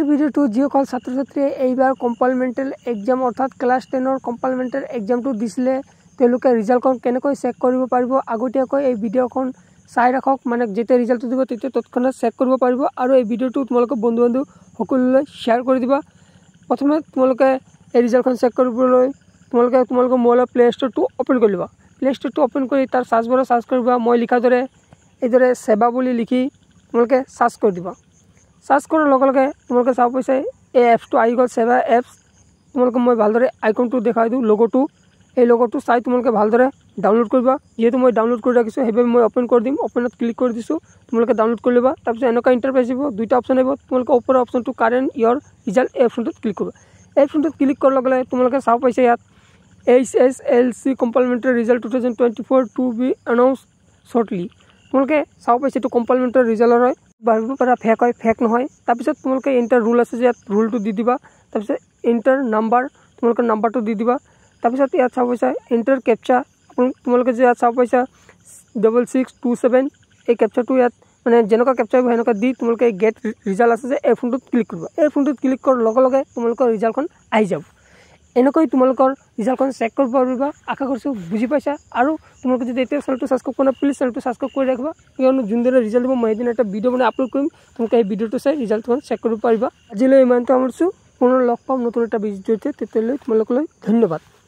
ছাত্ৰী video two যখন ছাত্ৰ ছাত্ৰী এইবাৰ এক্সাম অৰ্থাৎ ক্লাছ টেনৰ কম্পালমেণ্টেল এক্সামটো দিছিলে তেওঁলোকে ৰিজাল্টখন কেনেকৈ চেক কৰিব পাৰিব আগতীয়াকৈ এই ভিডিঅ'খন চাই ৰাখক মানে যেতিয়া ৰিজাল্টটো দিব তেতিয়া তৎক্ষণাৎ চেক কৰিব পাৰিব আৰু এই ভিডিঅ'টো তোমালে বন্ধু বান্ধৱ সকলে শ্বেয়াৰ কৰি দিবা প্ৰথমে তোমালোকে এই ৰিজাল্টখন চেক কৰবলে তোমালে তোমালে মোবাইলেৰ প্লে ষ্ট'ৰটো অ'পেন কৰি দিবা প্লে ষ্ট'ৰটো অ'পেন কৰি তাৰ সাৰ্চ চাৰ্চ কৰিবা মই লিখাৰ দৰে এইদৰে সেবা বুলি লিখি তোমালোকে চাৰ্চ কৰি দিবা চাৰ্চ কৰাৰ লগে লগে তোমালোকে চাব পাৰিছে এই এপছটো আহি গ'ল চেভা এপছ তোমালোকে মই ভালদৰে আইকনটো দেখাই দিওঁ লগৰটো সেই লগৰটো চাই তোমালোকে ভালদৰে ডাউনলোড কৰিবা যিহেতু মই ডাউনলোড কৰি ৰাখিছোঁ সেইবাবে মই অ'পেন কৰি দিম অ'পেনত ক্লিক কৰি দিছোঁ তোমালোকে ডাউনলোড কৰি ল'বা তাৰপিছত এনেকুৱা ইণ্টাৰপ্ৰাইজ আহিব দুটা অপশ্যন আহিব তোমালোকে ওপৰৰ অপশ্যনটো কাৰেণ্ট ইয়াৰ ৰিজাল্ট এই অপশ্যনটোত ক্লিক কৰিবা এই অপশ্যনটোত ক্লিক কৰাৰ লগে লগে তোমালোকে চাব পাৰিছে ইয়াত H S L C complementary result two thousand twenty four to be announced shortly তোমালোকে চাব পাৰিছে এইটো কম্প্লিমেণ্টৰ ৰিজাল্টৰ হয় বাৰ্বিৰ পৰা ফেক হয় ফেক নহয় তাৰপিছত তোমালোকে ইণ্টাৰ ৰুল আছে যে ইয়াত ৰুলটো দি দিবা তাৰপিছত ইণ্টাৰ নাম্বাৰ তোমালোকৰ নাম্বাৰটো দি দিবা তাৰপিছত ইয়াত চাব পাইছা ইণ্টাৰ কেপচা তোমালোকে যে ইয়াত চাব পাইছা ডাবল ছিক্স টু ছেভেন এই কেপচাৰটো ইয়াত মানে যেনেকুৱা কেপচাৰ হয় সেনেকুৱা দি তোমালোকে গেট ৰিজাল্ট আছে যে এই ফোনটোত ক্লিক কৰিবা এই ফোনটোত ক্লিক কৰাৰ লগে লগে তোমালোকৰ ৰিজাল্টখন আহি যাব এনেকৈ তোমালোকৰ ৰিজাল্টখন চেক কৰিব পাৰিবা আশা কৰিছোঁ বুজি পাইছা আৰু তোমালোকে যদি এতিয়া চেনেলটো ছাবস্ক্ৰাইব কৰা প্লিজ চেনেলটো ছাবস্ক্ৰাইব কৰি ৰাখিবা কিয়নো যোনদিনে ৰিজাল্ট দিব মই এদিন এটা ভিডিঅ' মানে আপলোড কৰিম তোমালোকে সেই ভিডিঅ'টো চাই ৰিজাল্টখন চেক কৰিব পাৰিবা আজিলৈ ইমানটো আমাৰছোঁ পুনৰ লগ পাম নতুন এটা ভিডিঅ'তে তেতিয়ালৈ তোমালোকলৈ ধন্যবাদ